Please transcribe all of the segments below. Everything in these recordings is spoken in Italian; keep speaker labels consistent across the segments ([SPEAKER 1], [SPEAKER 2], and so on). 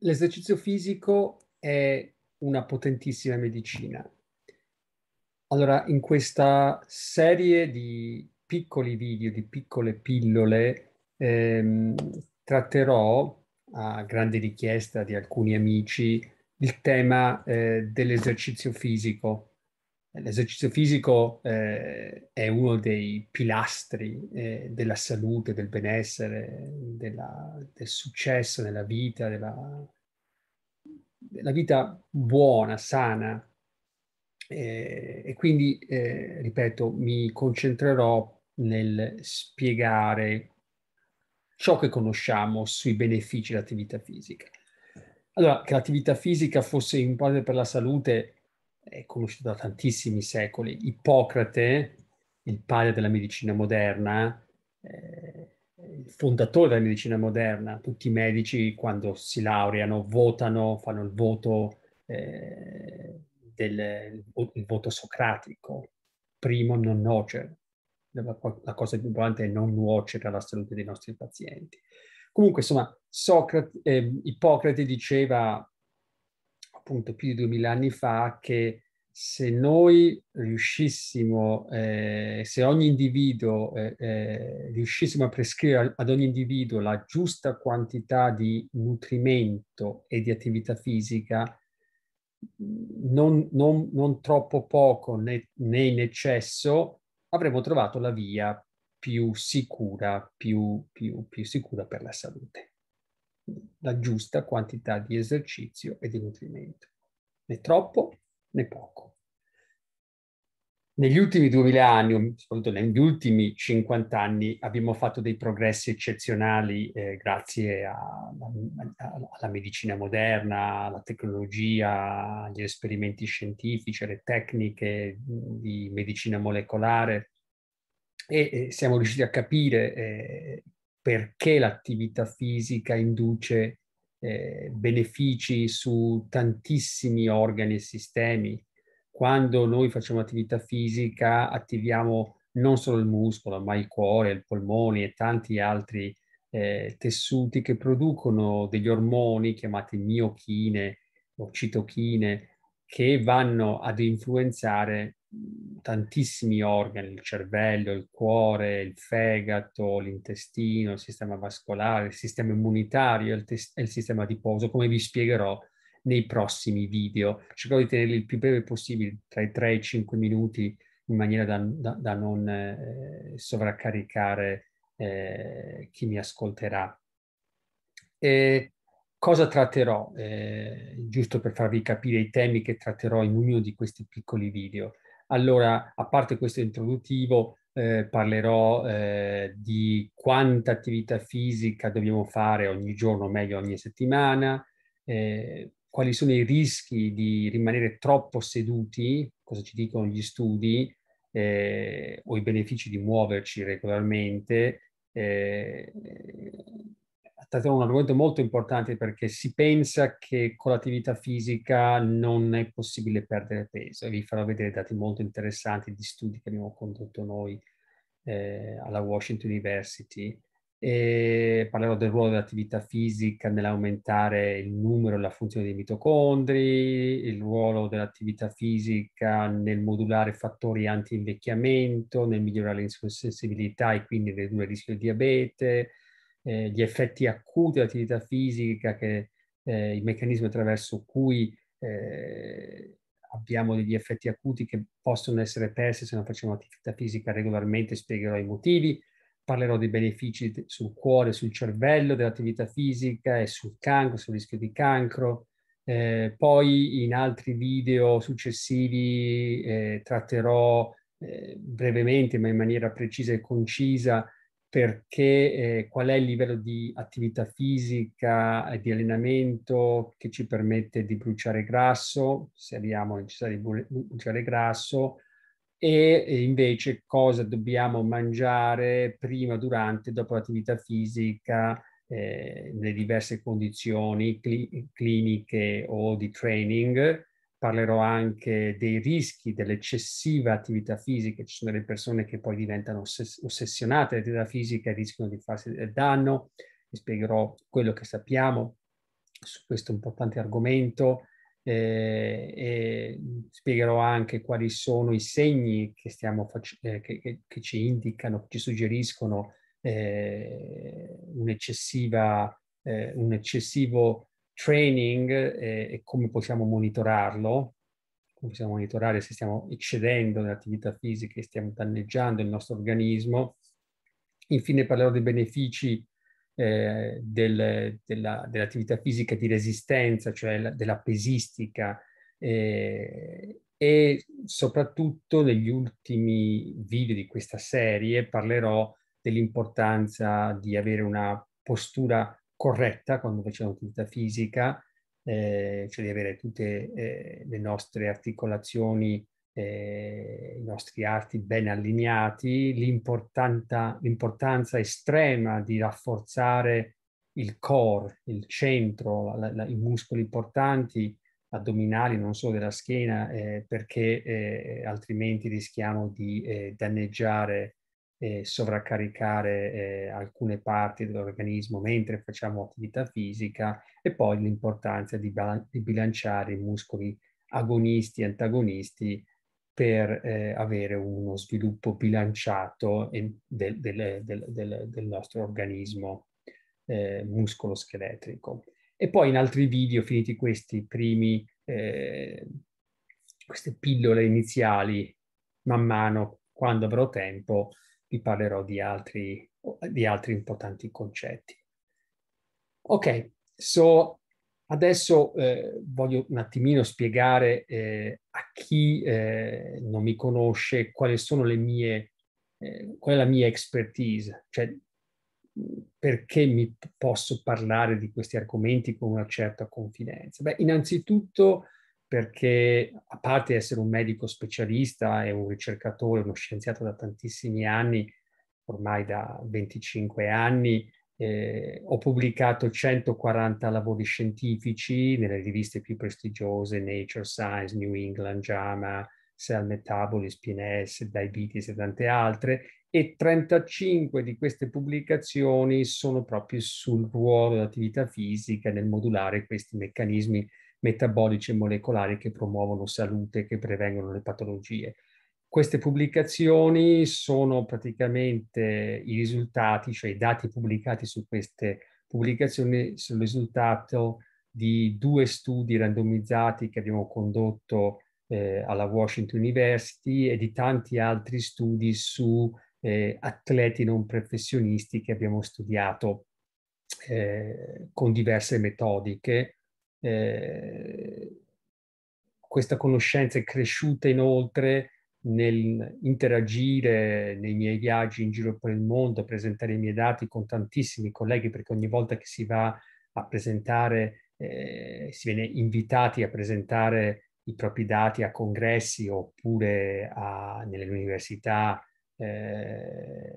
[SPEAKER 1] l'esercizio fisico è una potentissima medicina. Allora, in questa serie di piccoli video, di piccole pillole, ehm, tratterò, a grande richiesta di alcuni amici, il tema eh, dell'esercizio fisico L'esercizio fisico eh, è uno dei pilastri eh, della salute, del benessere, della, del successo nella vita, della, della vita buona, sana. Eh, e quindi, eh, ripeto, mi concentrerò nel spiegare ciò che conosciamo sui benefici dell'attività fisica. Allora, che l'attività fisica fosse importante per la salute è conosciuto da tantissimi secoli. Ippocrate, il padre della medicina moderna, eh, il fondatore della medicina moderna, tutti i medici quando si laureano votano, fanno il voto, eh, del, il voto socratico, primo non nocere. La cosa più importante è non nuocere alla salute dei nostri pazienti. Comunque, insomma, Socrate, eh, Ippocrate diceva appunto più di duemila anni fa che se noi riuscissimo, eh, se ogni individuo, eh, eh, riuscissimo a prescrivere ad ogni individuo la giusta quantità di nutrimento e di attività fisica, non, non, non troppo poco né, né in eccesso, avremmo trovato la via più sicura, più, più, più sicura per la salute la giusta quantità di esercizio e di nutrimento, né troppo né poco. Negli ultimi 2000 anni, soprattutto negli ultimi 50 anni, abbiamo fatto dei progressi eccezionali eh, grazie a, a, alla medicina moderna, alla tecnologia, agli esperimenti scientifici, alle tecniche di medicina molecolare e, e siamo riusciti a capire eh, perché l'attività fisica induce eh, benefici su tantissimi organi e sistemi. Quando noi facciamo attività fisica attiviamo non solo il muscolo, ma il cuore, il polmone e tanti altri eh, tessuti che producono degli ormoni chiamati miochine o citochine che vanno ad influenzare tantissimi organi, il cervello, il cuore, il fegato, l'intestino, il sistema vascolare, il sistema immunitario e il sistema adiposo, come vi spiegherò nei prossimi video. Cercherò di tenerli il più breve possibile, tra i 3 e i 5 minuti, in maniera da, da, da non eh, sovraccaricare eh, chi mi ascolterà. E cosa tratterò? Eh, giusto per farvi capire i temi che tratterò in ognuno di questi piccoli video. Allora, a parte questo introduttivo, eh, parlerò eh, di quanta attività fisica dobbiamo fare ogni giorno, o meglio ogni settimana, eh, quali sono i rischi di rimanere troppo seduti, cosa ci dicono gli studi, eh, o i benefici di muoverci regolarmente, eh, trattare un argomento molto importante perché si pensa che con l'attività fisica non è possibile perdere peso e vi farò vedere dati molto interessanti di studi che abbiamo condotto noi eh, alla Washington University e parlerò del ruolo dell'attività fisica nell'aumentare il numero e la funzione dei mitocondri, il ruolo dell'attività fisica nel modulare fattori anti-invecchiamento, nel migliorare l'insulinsensibilità e quindi ridurre il rischio di diabete, eh, gli effetti acuti dell'attività fisica, che, eh, i meccanismi attraverso cui eh, abbiamo degli effetti acuti che possono essere persi se non facciamo attività fisica regolarmente, spiegherò i motivi, parlerò dei benefici sul cuore, sul cervello dell'attività fisica e sul cancro, sul rischio di cancro. Eh, poi in altri video successivi eh, tratterò eh, brevemente, ma in maniera precisa e concisa, perché eh, qual è il livello di attività fisica e di allenamento che ci permette di bruciare grasso, se abbiamo necessità di bruciare grasso, e, invece cosa dobbiamo mangiare prima, durante e dopo l'attività fisica, eh, nelle diverse condizioni cli- cliniche o di training parlerò anche dei rischi dell'eccessiva attività fisica, ci sono delle persone che poi diventano ossessionate dall'attività fisica e rischiano di farsi del danno, vi spiegherò quello che sappiamo su questo importante argomento eh, e spiegherò anche quali sono i segni che, fac- eh, che, che, che ci indicano, che ci suggeriscono eh, eh un eccessivo training e, eh, e come possiamo monitorarlo, come possiamo monitorare se stiamo eccedendo nell'attività fisica e stiamo danneggiando il nostro organismo. Infine parlerò dei benefici eh, del, della, dell'attività fisica di resistenza, cioè la, della pesistica, eh, e soprattutto negli ultimi video di questa serie parlerò dell'importanza di avere una postura corretta quando facciamo attività fisica, eh, cioè di avere tutte eh, le nostre articolazioni, eh, i nostri arti ben allineati, l'importanza estrema di rafforzare il core, il centro, la, la, i muscoli importanti, addominali, non solo della schiena, eh, perché eh, altrimenti rischiamo di eh, danneggiare eh, sovraccaricare eh, alcune parti dell'organismo mentre facciamo attività fisica e poi l'importanza di, ba- di bilanciare i muscoli agonisti e antagonisti per eh, avere uno sviluppo bilanciato del, del, del, del nostro organismo eh, muscolo-scheletrico. E poi in altri video, finiti questi primi, eh, queste pillole iniziali, man mano, quando avrò tempo, vi parlerò di altri, di altri importanti concetti. Ok, so adesso eh, voglio un attimino spiegare eh, a chi eh, non mi conosce quali sono le mie, eh, qual è la mia expertise, cioè perché mi posso parlare di questi argomenti con una certa confidenza. Beh, innanzitutto perché a parte essere un medico specialista e un ricercatore, uno scienziato da tantissimi anni, ormai da 25 anni, eh, ho pubblicato 140 lavori scientifici nelle riviste più prestigiose, Nature Science, New England, JAMA, Cell Metabolism, PNS, Diabetes e tante altre, e 35 di queste pubblicazioni sono proprio sul ruolo dell'attività fisica nel modulare questi meccanismi metabolici e molecolari che promuovono salute, che prevengono le patologie. Queste pubblicazioni sono praticamente i risultati, cioè i dati pubblicati su queste pubblicazioni, sono il risultato di due studi randomizzati che abbiamo condotto eh, alla Washington University e di tanti altri studi su eh, atleti non professionisti che abbiamo studiato eh, con diverse metodiche eh, questa conoscenza è cresciuta inoltre nel interagire nei miei viaggi in giro per il mondo, presentare i miei dati con tantissimi colleghi, perché ogni volta che si va a presentare, eh, si viene invitati a presentare i propri dati a congressi oppure a, nelle università eh,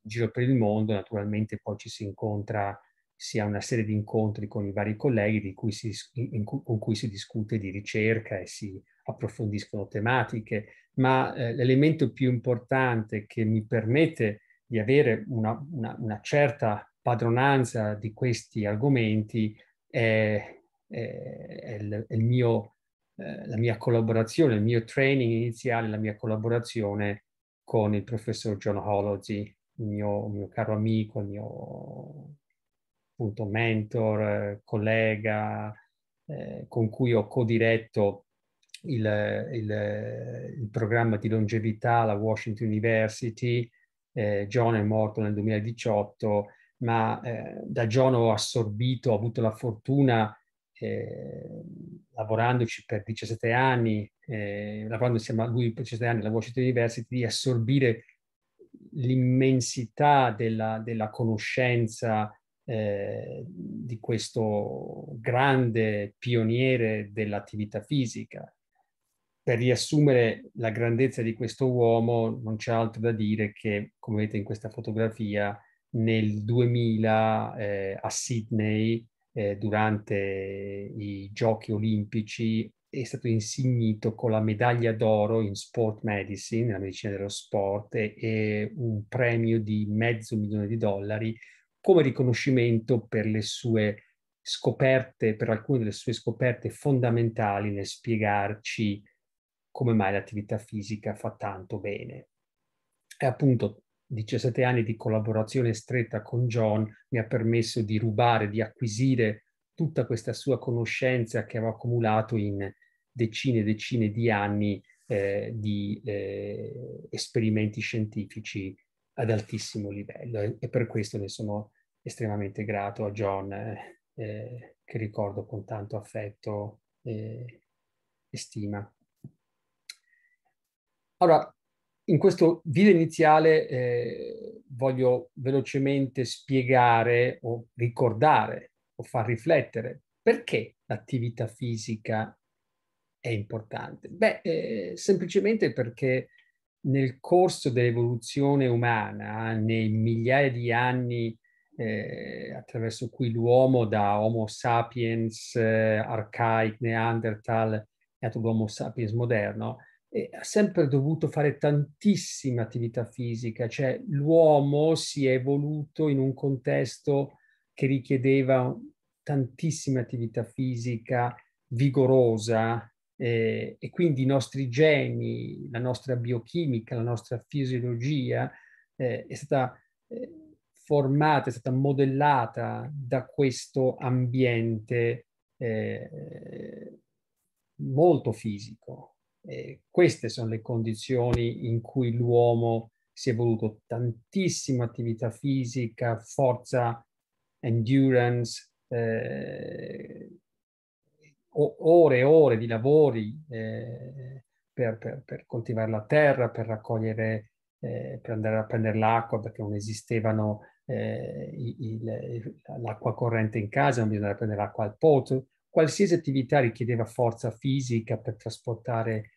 [SPEAKER 1] in giro per il mondo, naturalmente poi ci si incontra si ha una serie di incontri con i vari colleghi cui si, in, con cui si discute di ricerca e si approfondiscono tematiche, ma eh, l'elemento più importante che mi permette di avere una, una, una certa padronanza di questi argomenti è, è, è, il, è il mio, eh, la mia collaborazione, il mio training iniziale, la mia collaborazione con il professor John Hology, il mio, mio caro amico, il mio appunto mentor, eh, collega, eh, con cui ho co-diretto il, il, il, programma di longevità alla Washington University. Eh, John è morto nel 2018, ma eh, da John ho assorbito, ho avuto la fortuna, eh, lavorandoci per 17 anni, eh, lavorando insieme a lui per 17 anni alla Washington University, di assorbire l'immensità della, della conoscenza eh, di questo grande pioniere dell'attività fisica. Per riassumere la grandezza di questo uomo non c'è altro da dire che, come vedete in questa fotografia, nel 2000 eh, a Sydney, eh, durante i giochi olimpici, è stato insignito con la medaglia d'oro in sport medicine, la medicina dello sport, e, e un premio di mezzo milione di dollari come riconoscimento per le sue scoperte, per alcune delle sue scoperte fondamentali nel spiegarci come mai l'attività fisica fa tanto bene. E appunto 17 anni di collaborazione stretta con John mi ha permesso di rubare, di acquisire tutta questa sua conoscenza che avevo accumulato in decine e decine di anni eh, di eh, esperimenti scientifici ad altissimo livello e, e per questo ne sono estremamente grato a John, eh, eh, che ricordo con tanto affetto e, e stima. Allora, in questo video iniziale eh, voglio velocemente spiegare o ricordare o far riflettere perché l'attività fisica è importante. Beh, eh, semplicemente perché nel corso dell'evoluzione umana, nei migliaia di anni eh, attraverso cui l'uomo da Homo sapiens eh, arcaic, Neanderthal, è stato l'Homo sapiens moderno, eh, ha sempre dovuto fare tantissima attività fisica, cioè l'uomo si è evoluto in un contesto che richiedeva tantissima attività fisica vigorosa eh, e quindi i nostri geni, la nostra biochimica, la nostra fisiologia eh, è stata eh, formata, è stata modellata da questo ambiente eh, molto fisico. Eh, queste sono le condizioni in cui l'uomo si è voluto tantissima attività fisica, forza, endurance, eh, ore e ore di lavori eh, per, per, per, coltivare la terra, per raccogliere, eh, per andare a prendere l'acqua perché non esistevano eh, eh, l'acqua corrente in casa, non bisognava prendere l'acqua al pozzo, qualsiasi attività richiedeva forza fisica per trasportare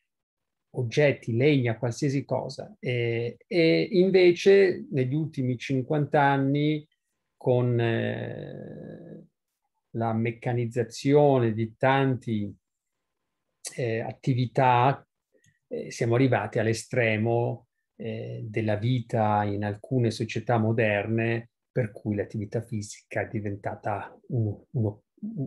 [SPEAKER 1] oggetti, legna, qualsiasi cosa. E, e invece negli ultimi 50 anni con eh, la meccanizzazione di tante eh, attività eh, siamo arrivati all'estremo eh, della vita in alcune società moderne per cui l'attività fisica è diventata un, un,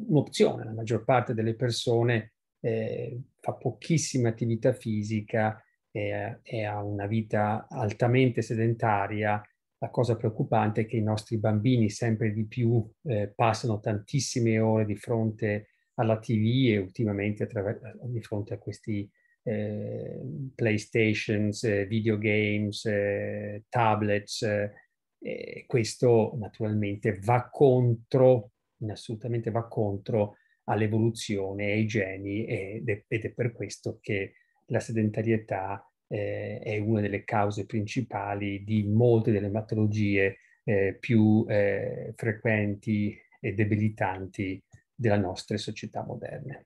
[SPEAKER 1] un'opzione. La maggior parte delle persone eh, fa pochissima attività fisica e, eh, e ha una vita altamente sedentaria. La cosa preoccupante è che i nostri bambini sempre di più eh, passano tantissime ore di fronte alla TV e ultimamente attraver- di fronte a questi Ehm, playstations, eh, videogames, eh, tablets. Eh, questo naturalmente va contro, assolutamente va contro all'evoluzione, ai geni ed è, ed è per questo che la sedentarietà eh, è una delle cause principali di molte delle patologie eh, più eh, frequenti e debilitanti della nostra società moderna.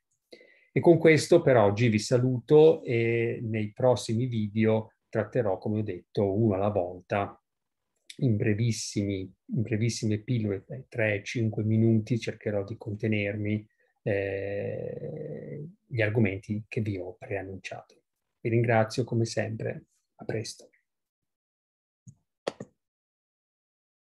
[SPEAKER 1] E con questo per oggi vi saluto e nei prossimi video tratterò, come ho detto, uno alla volta, in, brevissimi, in brevissime pillole, 3-5 minuti, cercherò di contenermi eh, gli argomenti che vi ho preannunciato. Vi ringrazio come sempre, a presto.